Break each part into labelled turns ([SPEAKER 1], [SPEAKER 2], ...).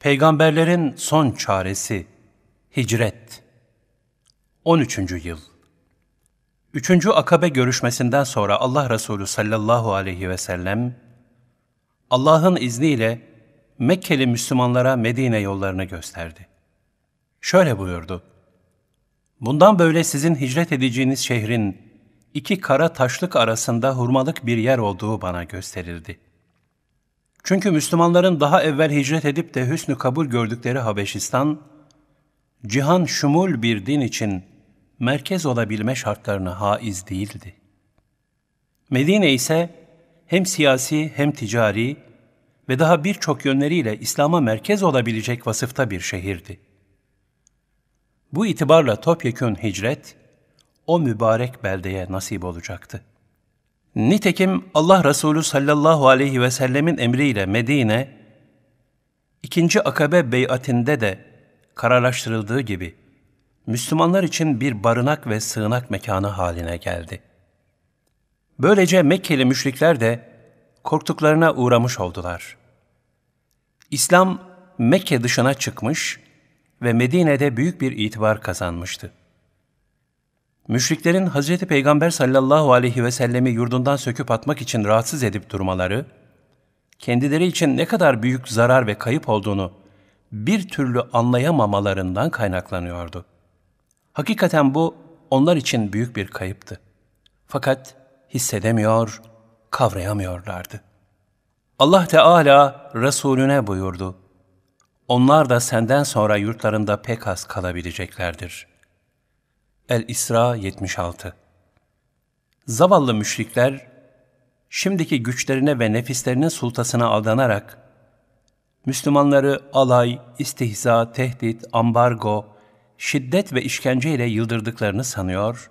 [SPEAKER 1] Peygamberlerin son çaresi Hicret 13. yıl Üçüncü akabe görüşmesinden sonra Allah Resulü sallallahu aleyhi ve sellem, Allah'ın izniyle Mekkeli Müslümanlara Medine yollarını gösterdi. Şöyle buyurdu, Bundan böyle sizin hicret edeceğiniz şehrin iki kara taşlık arasında hurmalık bir yer olduğu bana gösterildi.'' Çünkü Müslümanların daha evvel hicret edip de hüsnü kabul gördükleri Habeşistan, cihan şumul bir din için merkez olabilme şartlarına haiz değildi. Medine ise hem siyasi hem ticari ve daha birçok yönleriyle İslam'a merkez olabilecek vasıfta bir şehirdi. Bu itibarla topyekün hicret, o mübarek beldeye nasip olacaktı. Nitekim Allah Resulü sallallahu aleyhi ve sellemin emriyle Medine, ikinci akabe beyatinde de kararlaştırıldığı gibi, Müslümanlar için bir barınak ve sığınak mekanı haline geldi. Böylece Mekkeli müşrikler de korktuklarına uğramış oldular. İslam Mekke dışına çıkmış ve Medine'de büyük bir itibar kazanmıştı müşriklerin Hz. Peygamber sallallahu aleyhi ve sellemi yurdundan söküp atmak için rahatsız edip durmaları, kendileri için ne kadar büyük zarar ve kayıp olduğunu bir türlü anlayamamalarından kaynaklanıyordu. Hakikaten bu onlar için büyük bir kayıptı. Fakat hissedemiyor, kavrayamıyorlardı. Allah Teala Resulüne buyurdu. Onlar da senden sonra yurtlarında pek az kalabileceklerdir.'' El-İsra 76 Zavallı müşrikler, şimdiki güçlerine ve nefislerinin sultasına aldanarak, Müslümanları alay, istihza, tehdit, ambargo, şiddet ve işkenceyle yıldırdıklarını sanıyor,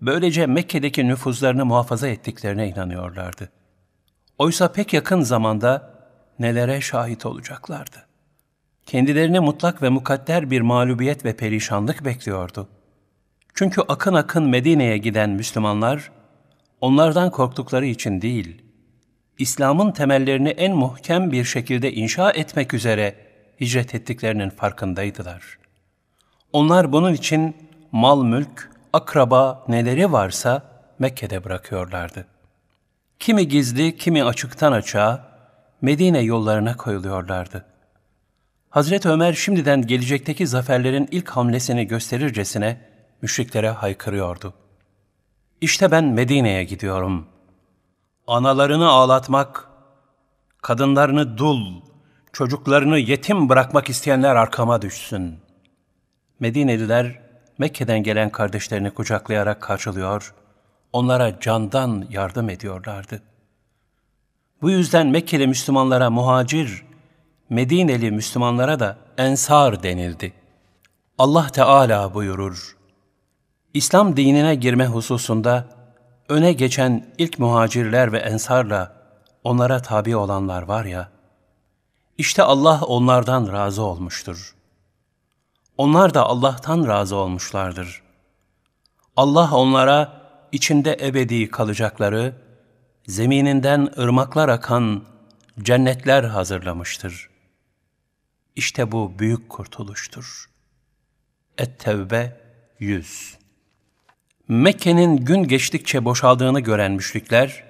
[SPEAKER 1] böylece Mekke'deki nüfuzlarını muhafaza ettiklerine inanıyorlardı. Oysa pek yakın zamanda nelere şahit olacaklardı. Kendilerine mutlak ve mukadder bir mağlubiyet ve perişanlık bekliyordu.'' Çünkü akın akın Medine'ye giden Müslümanlar, onlardan korktukları için değil, İslam'ın temellerini en muhkem bir şekilde inşa etmek üzere hicret ettiklerinin farkındaydılar. Onlar bunun için mal mülk, akraba neleri varsa Mekke'de bırakıyorlardı. Kimi gizli, kimi açıktan açığa Medine yollarına koyuluyorlardı. Hazreti Ömer şimdiden gelecekteki zaferlerin ilk hamlesini gösterircesine müşriklere haykırıyordu. İşte ben Medine'ye gidiyorum. Analarını ağlatmak, kadınlarını dul, çocuklarını yetim bırakmak isteyenler arkama düşsün. Medineliler Mekke'den gelen kardeşlerini kucaklayarak karşılıyor, onlara candan yardım ediyorlardı. Bu yüzden Mekkeli Müslümanlara muhacir, Medineli Müslümanlara da ensar denildi. Allah Teala buyurur, İslam dinine girme hususunda öne geçen ilk muhacirler ve ensarla onlara tabi olanlar var ya, işte Allah onlardan razı olmuştur. Onlar da Allah'tan razı olmuşlardır. Allah onlara içinde ebedi kalacakları, zemininden ırmaklar akan cennetler hazırlamıştır. İşte bu büyük kurtuluştur. Et-Tevbe 100 Mekke'nin gün geçtikçe boşaldığını gören müşrikler,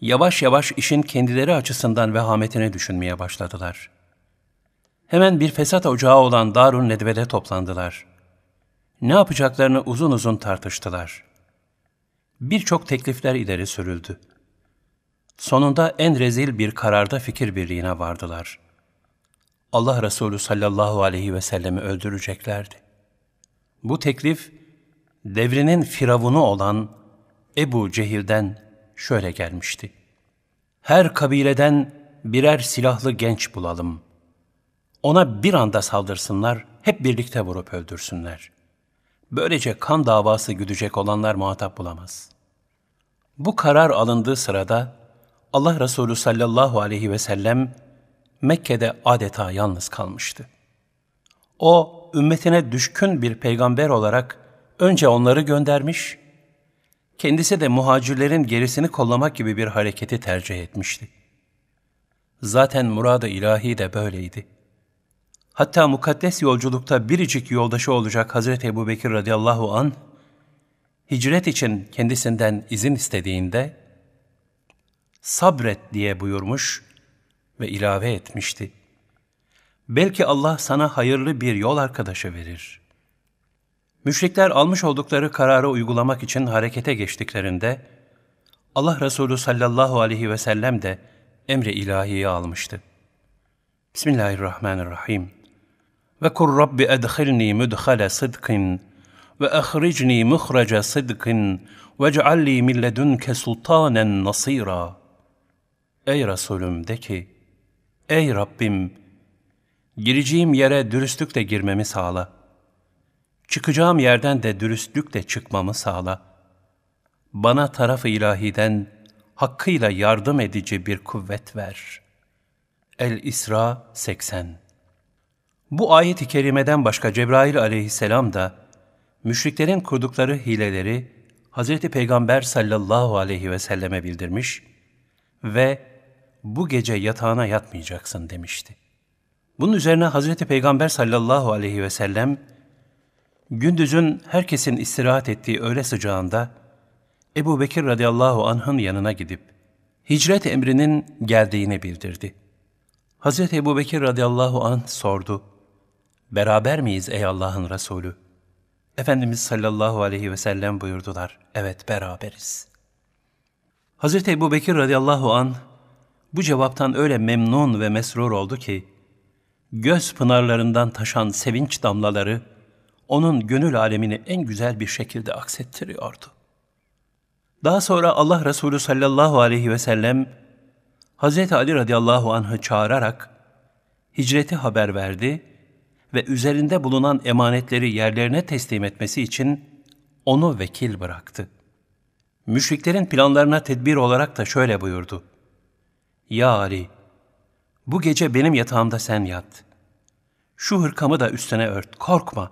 [SPEAKER 1] yavaş yavaş işin kendileri açısından vehametini düşünmeye başladılar. Hemen bir fesat ocağı olan Darun Nedve'de toplandılar. Ne yapacaklarını uzun uzun tartıştılar. Birçok teklifler ileri sürüldü. Sonunda en rezil bir kararda fikir birliğine vardılar. Allah Resulü sallallahu aleyhi ve sellemi öldüreceklerdi. Bu teklif, devrinin firavunu olan Ebu Cehil'den şöyle gelmişti. Her kabileden birer silahlı genç bulalım. Ona bir anda saldırsınlar, hep birlikte vurup öldürsünler. Böylece kan davası güdecek olanlar muhatap bulamaz. Bu karar alındığı sırada Allah Resulü sallallahu aleyhi ve sellem Mekke'de adeta yalnız kalmıştı. O, ümmetine düşkün bir peygamber olarak önce onları göndermiş, kendisi de muhacirlerin gerisini kollamak gibi bir hareketi tercih etmişti. Zaten murad-ı ilahi de böyleydi. Hatta mukaddes yolculukta biricik yoldaşı olacak Hazreti Ebu Bekir radıyallahu an hicret için kendisinden izin istediğinde sabret diye buyurmuş ve ilave etmişti. Belki Allah sana hayırlı bir yol arkadaşı verir.'' Müşrikler almış oldukları kararı uygulamak için harekete geçtiklerinde, Allah Resulü sallallahu aleyhi ve sellem de emri ilahiyi almıştı. Bismillahirrahmanirrahim. Ve kur Rabbi edhilni müdhale sıdkın ve ahricni muhraca sıdkın ve cealli min ledünke sultanen nasira. Ey Resulüm de ki, Ey Rabbim, gireceğim yere dürüstlükle girmemi sağla.'' Çıkacağım yerden de dürüstlükle çıkmamı sağla. Bana taraf-ı ilahiden hakkıyla yardım edici bir kuvvet ver. El-İsra 80 Bu ayet-i kerimeden başka Cebrail aleyhisselam da müşriklerin kurdukları hileleri Hz. Peygamber sallallahu aleyhi ve selleme bildirmiş ve bu gece yatağına yatmayacaksın demişti. Bunun üzerine Hz. Peygamber sallallahu aleyhi ve sellem Gündüzün herkesin istirahat ettiği öğle sıcağında Ebu Bekir radıyallahu anh'ın yanına gidip hicret emrinin geldiğini bildirdi. Hazreti Ebu Bekir radıyallahu anh sordu. Beraber miyiz ey Allah'ın Resulü? Efendimiz sallallahu aleyhi ve sellem buyurdular. Evet beraberiz. Hazreti Ebu Bekir radıyallahu anh bu cevaptan öyle memnun ve mesrur oldu ki, göz pınarlarından taşan sevinç damlaları onun gönül alemini en güzel bir şekilde aksettiriyordu. Daha sonra Allah Resulü sallallahu aleyhi ve sellem Hz. Ali radıyallahu anh'ı çağırarak hicreti haber verdi ve üzerinde bulunan emanetleri yerlerine teslim etmesi için onu vekil bıraktı. Müşriklerin planlarına tedbir olarak da şöyle buyurdu. Ya Ali, bu gece benim yatağımda sen yat. Şu hırkamı da üstüne ört, korkma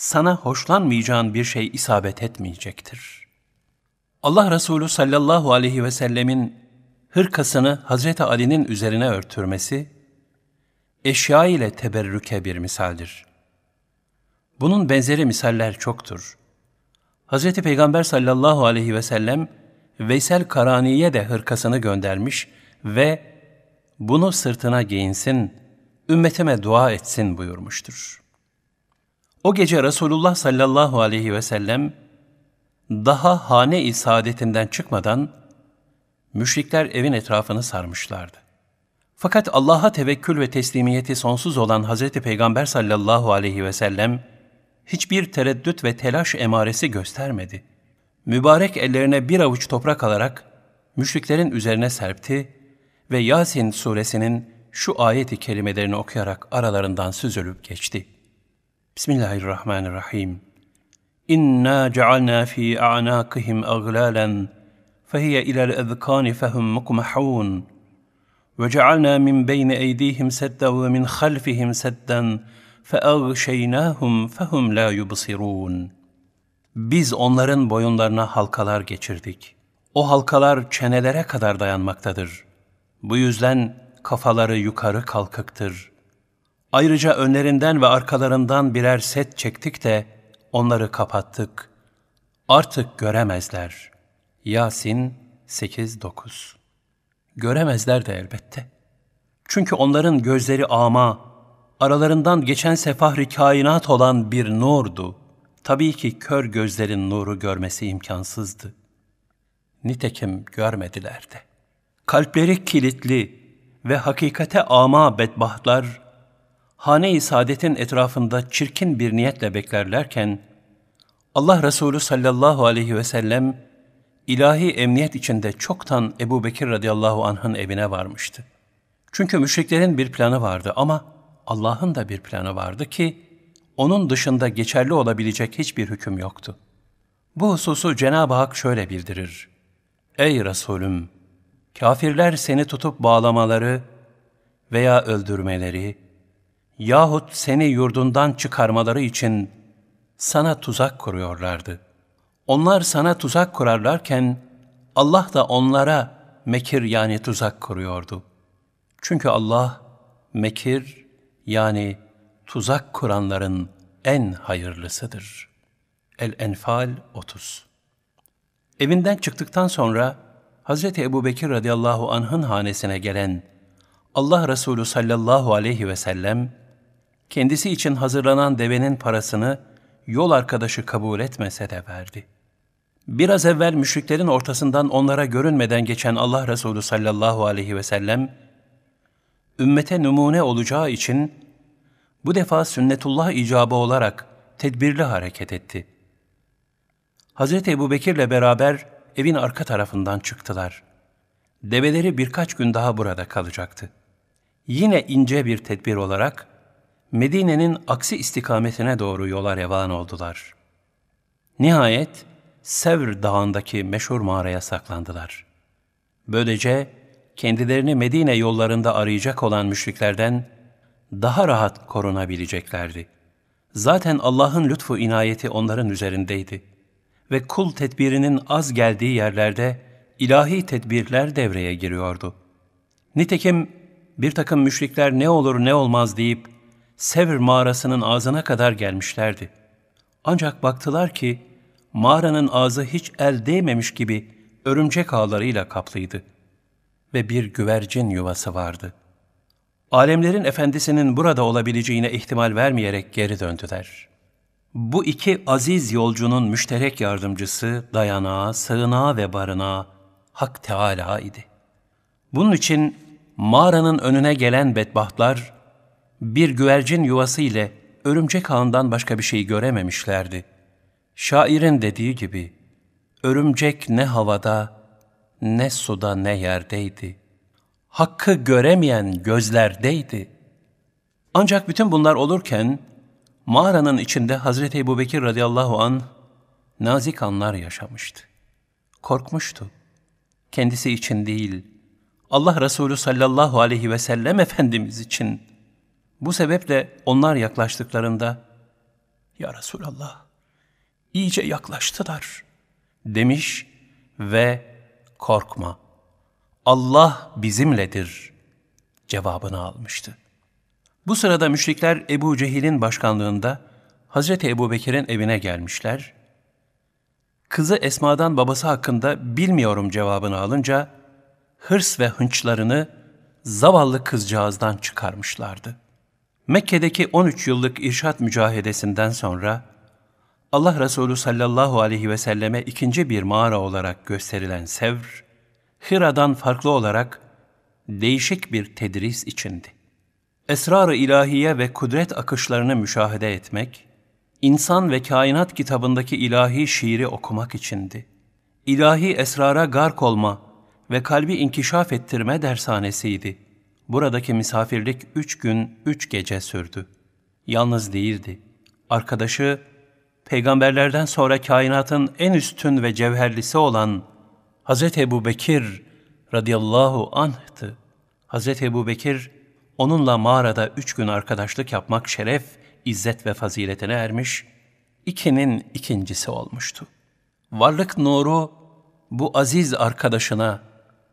[SPEAKER 1] sana hoşlanmayacağın bir şey isabet etmeyecektir. Allah Resulü sallallahu aleyhi ve sellemin hırkasını Hazreti Ali'nin üzerine örtürmesi, eşya ile teberrüke bir misaldir. Bunun benzeri misaller çoktur. Hazreti Peygamber sallallahu aleyhi ve sellem, Veysel Karani'ye de hırkasını göndermiş ve bunu sırtına giyinsin, ümmetime dua etsin buyurmuştur. O gece Resulullah sallallahu aleyhi ve sellem daha hane-i saadetinden çıkmadan müşrikler evin etrafını sarmışlardı. Fakat Allah'a tevekkül ve teslimiyeti sonsuz olan Hz. Peygamber sallallahu aleyhi ve sellem hiçbir tereddüt ve telaş emaresi göstermedi. Mübarek ellerine bir avuç toprak alarak müşriklerin üzerine serpti ve Yasin suresinin şu ayeti kelimelerini okuyarak aralarından süzülüp geçti.'' Bismillahirrahmanirrahim. İnna cealna fi a'naqihim aghlalen fehiye ila'l azkan fehum mukmahun. Ve cealna min beyni eydihim sedden ve min halfihim sedden feagşeynahum fehum la yubsirun. Biz onların boyunlarına halkalar geçirdik. O halkalar çenelere kadar dayanmaktadır. Bu yüzden kafaları yukarı kalkıktır. Ayrıca önlerinden ve arkalarından birer set çektik de onları kapattık. Artık göremezler. Yasin 8-9 Göremezler de elbette. Çünkü onların gözleri ama, aralarından geçen sefahri kainat olan bir nurdu. Tabii ki kör gözlerin nuru görmesi imkansızdı. Nitekim görmediler de. Kalpleri kilitli ve hakikate ama bedbahtlar, hane-i saadetin etrafında çirkin bir niyetle beklerlerken, Allah Resulü sallallahu aleyhi ve sellem, ilahi emniyet içinde çoktan Ebu Bekir radıyallahu anh'ın evine varmıştı. Çünkü müşriklerin bir planı vardı ama Allah'ın da bir planı vardı ki, onun dışında geçerli olabilecek hiçbir hüküm yoktu. Bu hususu Cenab-ı Hak şöyle bildirir. Ey Resulüm! Kafirler seni tutup bağlamaları veya öldürmeleri, yahut seni yurdundan çıkarmaları için sana tuzak kuruyorlardı. Onlar sana tuzak kurarlarken Allah da onlara mekir yani tuzak kuruyordu. Çünkü Allah mekir yani tuzak kuranların en hayırlısıdır. El-Enfal 30 Evinden çıktıktan sonra Hz. Ebu Bekir radıyallahu anh'ın hanesine gelen Allah Resulü sallallahu aleyhi ve sellem kendisi için hazırlanan devenin parasını yol arkadaşı kabul etmese de verdi. Biraz evvel müşriklerin ortasından onlara görünmeden geçen Allah Resulü sallallahu aleyhi ve sellem, ümmete numune olacağı için bu defa sünnetullah icabı olarak tedbirli hareket etti. Hz. Ebu Bekir'le beraber evin arka tarafından çıktılar. Develeri birkaç gün daha burada kalacaktı. Yine ince bir tedbir olarak Medine'nin aksi istikametine doğru yola revan oldular. Nihayet Sevr dağındaki meşhur mağaraya saklandılar. Böylece kendilerini Medine yollarında arayacak olan müşriklerden daha rahat korunabileceklerdi. Zaten Allah'ın lütfu inayeti onların üzerindeydi ve kul tedbirinin az geldiği yerlerde ilahi tedbirler devreye giriyordu. Nitekim bir takım müşrikler ne olur ne olmaz deyip Sevr mağarasının ağzına kadar gelmişlerdi. Ancak baktılar ki mağaranın ağzı hiç el değmemiş gibi örümcek ağlarıyla kaplıydı ve bir güvercin yuvası vardı. Alemlerin efendisinin burada olabileceğine ihtimal vermeyerek geri döndüler. Bu iki aziz yolcunun müşterek yardımcısı, dayanağı, sığınağı ve barınağı Hak Teala idi. Bunun için mağaranın önüne gelen bedbahtlar bir güvercin yuvası ile örümcek ağından başka bir şey görememişlerdi. Şairin dediği gibi, örümcek ne havada, ne suda ne yerdeydi. Hakkı göremeyen gözlerdeydi. Ancak bütün bunlar olurken, mağaranın içinde Hazreti Ebu Bekir radıyallahu an nazik anlar yaşamıştı. Korkmuştu. Kendisi için değil, Allah Resulü sallallahu aleyhi ve sellem Efendimiz için bu sebeple onlar yaklaştıklarında Ya Resulallah iyice yaklaştılar demiş ve korkma Allah bizimledir cevabını almıştı. Bu sırada müşrikler Ebu Cehil'in başkanlığında Hazreti Ebu Bekir'in evine gelmişler. Kızı Esma'dan babası hakkında bilmiyorum cevabını alınca hırs ve hınçlarını zavallı kızcağızdan çıkarmışlardı.'' Mekke'deki 13 yıllık irşat mücahedesinden sonra Allah Resulü sallallahu aleyhi ve selleme ikinci bir mağara olarak gösterilen Sevr, Hira'dan farklı olarak değişik bir tedris içindi. Esrar-ı ilahiye ve kudret akışlarını müşahede etmek, insan ve kainat kitabındaki ilahi şiiri okumak içindi. İlahi esrara gark olma ve kalbi inkişaf ettirme dershanesiydi.'' Buradaki misafirlik üç gün, üç gece sürdü. Yalnız değildi. Arkadaşı, peygamberlerden sonra kainatın en üstün ve cevherlisi olan Hz. Ebu Bekir radıyallahu anh'tı. Hz. Ebu Bekir, onunla mağarada üç gün arkadaşlık yapmak şeref, izzet ve faziletine ermiş, ikinin ikincisi olmuştu. Varlık nuru bu aziz arkadaşına,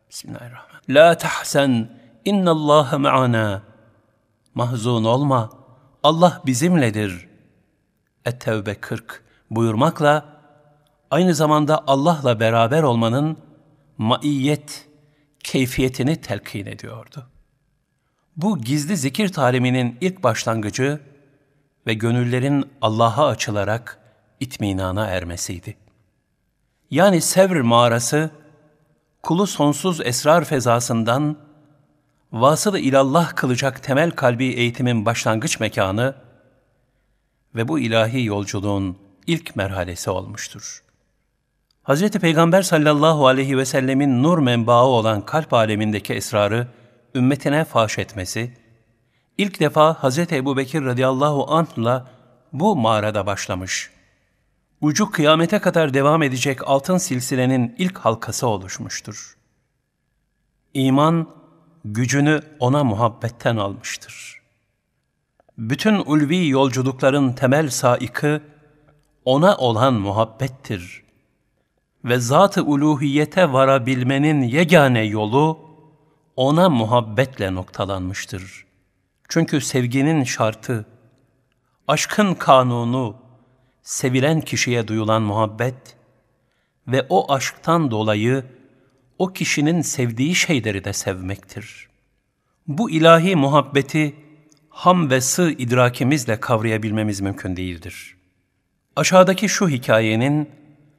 [SPEAKER 1] Bismillahirrahmanirrahim, La tahsen اِنَّ اللّٰهَ مَعَنَا Mahzun olma, Allah bizimledir. Ettevbe 40 buyurmakla, aynı zamanda Allah'la beraber olmanın maiyet, keyfiyetini telkin ediyordu. Bu gizli zikir taliminin ilk başlangıcı ve gönüllerin Allah'a açılarak itminana ermesiydi. Yani Sevr mağarası, kulu sonsuz esrar fezasından vasıl ilallah kılacak temel kalbi eğitimin başlangıç mekanı ve bu ilahi yolculuğun ilk merhalesi olmuştur. Hz. Peygamber sallallahu aleyhi ve sellemin nur menbaı olan kalp alemindeki esrarı ümmetine faş etmesi, ilk defa Hz. Ebu Bekir radıyallahu anh'la bu mağarada başlamış. Ucu kıyamete kadar devam edecek altın silsilenin ilk halkası oluşmuştur. İman, gücünü ona muhabbetten almıştır. Bütün ulvi yolculukların temel saikı ona olan muhabbettir. Ve zat-ı uluhiyete varabilmenin yegane yolu ona muhabbetle noktalanmıştır. Çünkü sevginin şartı, aşkın kanunu, sevilen kişiye duyulan muhabbet ve o aşktan dolayı o kişinin sevdiği şeyleri de sevmektir. Bu ilahi muhabbeti ham ve sığ idrakimizle kavrayabilmemiz mümkün değildir. Aşağıdaki şu hikayenin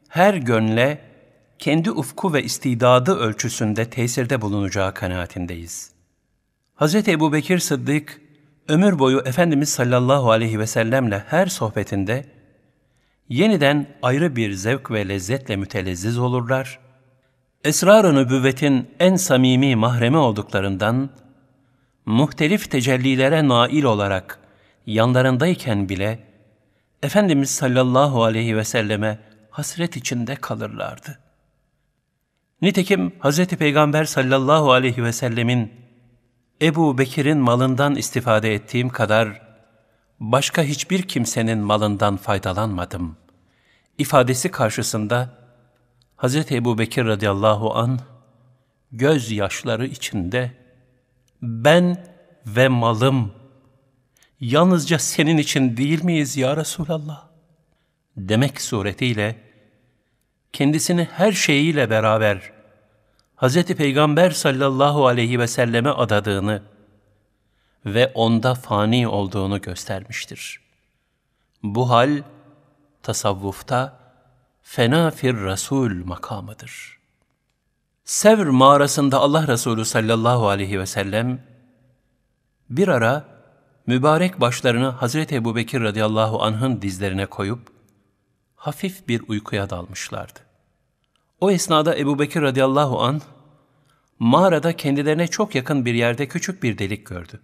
[SPEAKER 1] her gönle kendi ufku ve istidadı ölçüsünde tesirde bulunacağı kanaatindeyiz. Hz. Ebu Bekir Sıddık, ömür boyu Efendimiz sallallahu aleyhi ve sellemle her sohbetinde yeniden ayrı bir zevk ve lezzetle mütelezziz olurlar esrar-ı nübüvvetin en samimi mahremi olduklarından, muhtelif tecellilere nail olarak yanlarındayken bile, Efendimiz sallallahu aleyhi ve selleme hasret içinde kalırlardı. Nitekim Hz. Peygamber sallallahu aleyhi ve sellemin Ebu Bekir'in malından istifade ettiğim kadar başka hiçbir kimsenin malından faydalanmadım ifadesi karşısında Hz. Ebu Bekir radıyallahu an göz yaşları içinde ben ve malım yalnızca senin için değil miyiz ya Resulallah? Demek suretiyle kendisini her şeyiyle beraber Hz. Peygamber sallallahu aleyhi ve selleme adadığını ve onda fani olduğunu göstermiştir. Bu hal tasavvufta fena fir rasul makamıdır. Sevr mağarasında Allah Resulü sallallahu aleyhi ve sellem bir ara mübarek başlarını Hazreti Ebu Bekir radıyallahu anh'ın dizlerine koyup hafif bir uykuya dalmışlardı. O esnada Ebu Bekir radıyallahu an mağarada kendilerine çok yakın bir yerde küçük bir delik gördü.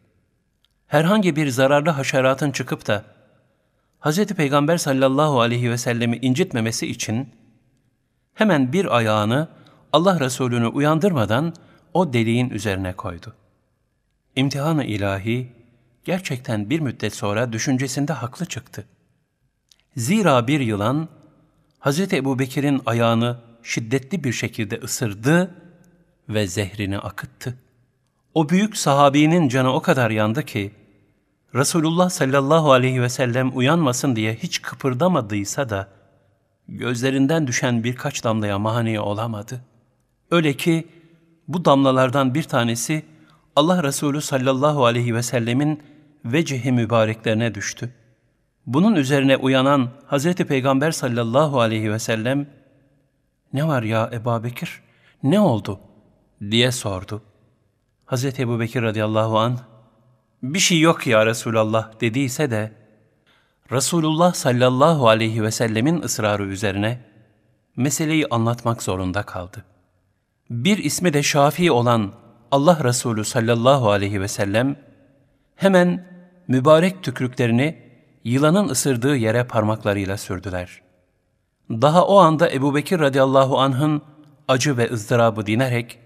[SPEAKER 1] Herhangi bir zararlı haşeratın çıkıp da Hz. Peygamber sallallahu aleyhi ve sellemi incitmemesi için hemen bir ayağını Allah Resulü'nü uyandırmadan o deliğin üzerine koydu. İmtihan-ı ilahi gerçekten bir müddet sonra düşüncesinde haklı çıktı. Zira bir yılan Hz. Ebu Bekir'in ayağını şiddetli bir şekilde ısırdı ve zehrini akıttı. O büyük sahabinin canı o kadar yandı ki, Resulullah sallallahu aleyhi ve sellem uyanmasın diye hiç kıpırdamadıysa da, gözlerinden düşen birkaç damlaya mani olamadı. Öyle ki bu damlalardan bir tanesi Allah Resulü sallallahu aleyhi ve sellemin vecihi mübareklerine düştü. Bunun üzerine uyanan Hazreti Peygamber sallallahu aleyhi ve sellem, ''Ne var ya Ebu Bekir, ne oldu?'' diye sordu. Hazreti Ebu Bekir radıyallahu anh, bir şey yok ya Resulallah dediyse de, Resulullah sallallahu aleyhi ve sellemin ısrarı üzerine meseleyi anlatmak zorunda kaldı. Bir ismi de Şafii olan Allah Resulü sallallahu aleyhi ve sellem hemen mübarek tükürüklerini yılanın ısırdığı yere parmaklarıyla sürdüler. Daha o anda Ebu Bekir radıyallahu anh'ın acı ve ızdırabı dinerek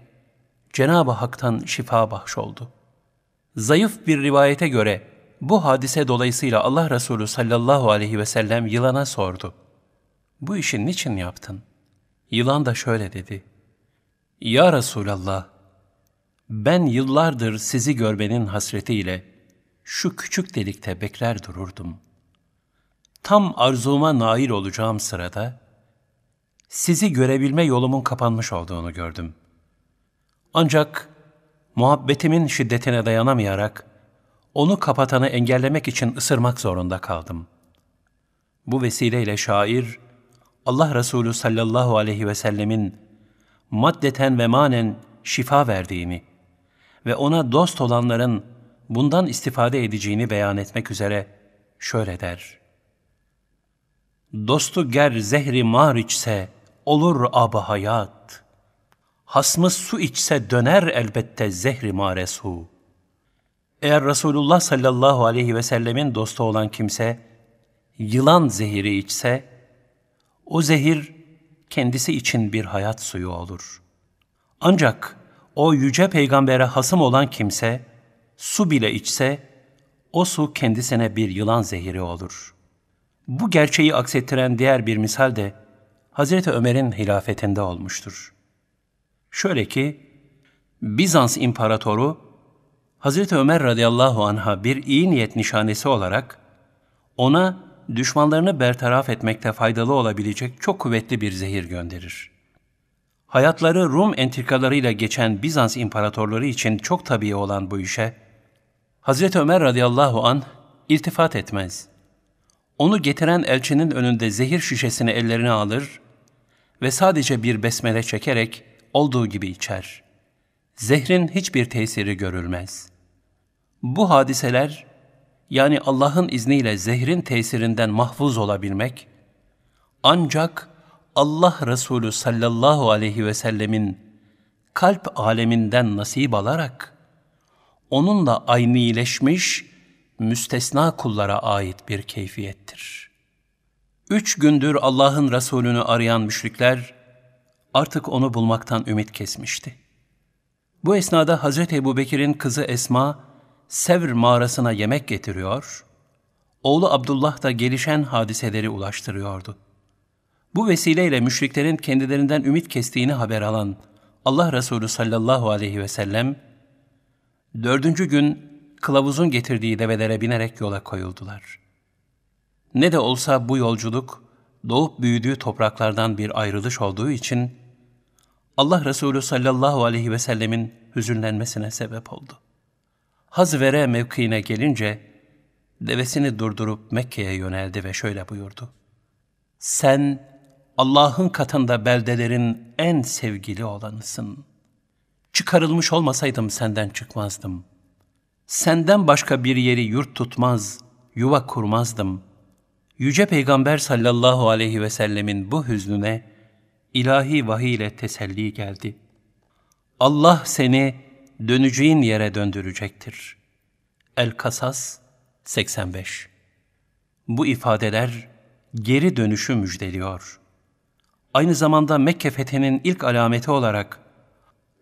[SPEAKER 1] Cenab-ı Hak'tan şifa bahşoldu.'' Zayıf bir rivayete göre bu hadise dolayısıyla Allah Resulü sallallahu aleyhi ve sellem yılana sordu. Bu işi niçin yaptın? Yılan da şöyle dedi. Ya Resulallah, ben yıllardır sizi görmenin hasretiyle şu küçük delikte bekler dururdum. Tam arzuma nail olacağım sırada, sizi görebilme yolumun kapanmış olduğunu gördüm. Ancak Muhabbetimin şiddetine dayanamayarak onu kapatanı engellemek için ısırmak zorunda kaldım. Bu vesileyle şair Allah Resulü sallallahu aleyhi ve sellemin maddeten ve manen şifa verdiğini ve ona dost olanların bundan istifade edeceğini beyan etmek üzere şöyle der. Dostu ger zehri mar içse olur abı hayat.'' hasmı su içse döner elbette zehri maresu. Eğer Resulullah sallallahu aleyhi ve sellemin dostu olan kimse, yılan zehiri içse, o zehir kendisi için bir hayat suyu olur. Ancak o yüce peygambere hasım olan kimse, su bile içse, o su kendisine bir yılan zehiri olur. Bu gerçeği aksettiren diğer bir misal de, Hazreti Ömer'in hilafetinde olmuştur.'' Şöyle ki, Bizans imparatoru Hazreti Ömer radıyallahu anha bir iyi niyet nişanesi olarak ona düşmanlarını bertaraf etmekte faydalı olabilecek çok kuvvetli bir zehir gönderir. Hayatları Rum entrikalarıyla geçen Bizans imparatorları için çok tabii olan bu işe, Hazreti Ömer radıyallahu an iltifat etmez. Onu getiren elçinin önünde zehir şişesini ellerine alır ve sadece bir besmele çekerek olduğu gibi içer. Zehrin hiçbir tesiri görülmez. Bu hadiseler, yani Allah'ın izniyle zehrin tesirinden mahfuz olabilmek, ancak Allah Resulü sallallahu aleyhi ve sellemin kalp aleminden nasip alarak, onunla aynileşmiş, müstesna kullara ait bir keyfiyettir. Üç gündür Allah'ın Resulünü arayan müşrikler, artık onu bulmaktan ümit kesmişti. Bu esnada Hazreti Ebu Bekir'in kızı Esma, Sevr mağarasına yemek getiriyor, oğlu Abdullah da gelişen hadiseleri ulaştırıyordu. Bu vesileyle müşriklerin kendilerinden ümit kestiğini haber alan Allah Resulü sallallahu aleyhi ve sellem, dördüncü gün kılavuzun getirdiği develere binerek yola koyuldular. Ne de olsa bu yolculuk, doğup büyüdüğü topraklardan bir ayrılış olduğu için Allah Resulü sallallahu aleyhi ve sellemin hüzünlenmesine sebep oldu. Hazvere mevkiine gelince devesini durdurup Mekke'ye yöneldi ve şöyle buyurdu. Sen Allah'ın katında beldelerin en sevgili olanısın. Çıkarılmış olmasaydım senden çıkmazdım. Senden başka bir yeri yurt tutmaz, yuva kurmazdım. Yüce Peygamber sallallahu aleyhi ve sellemin bu hüznüne ilahi vahiy ile teselli geldi. Allah seni döneceğin yere döndürecektir. El-Kasas 85 Bu ifadeler geri dönüşü müjdeliyor. Aynı zamanda Mekke fethinin ilk alameti olarak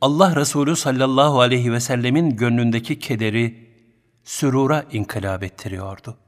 [SPEAKER 1] Allah Resulü sallallahu aleyhi ve sellemin gönlündeki kederi sürura inkılap ettiriyordu.''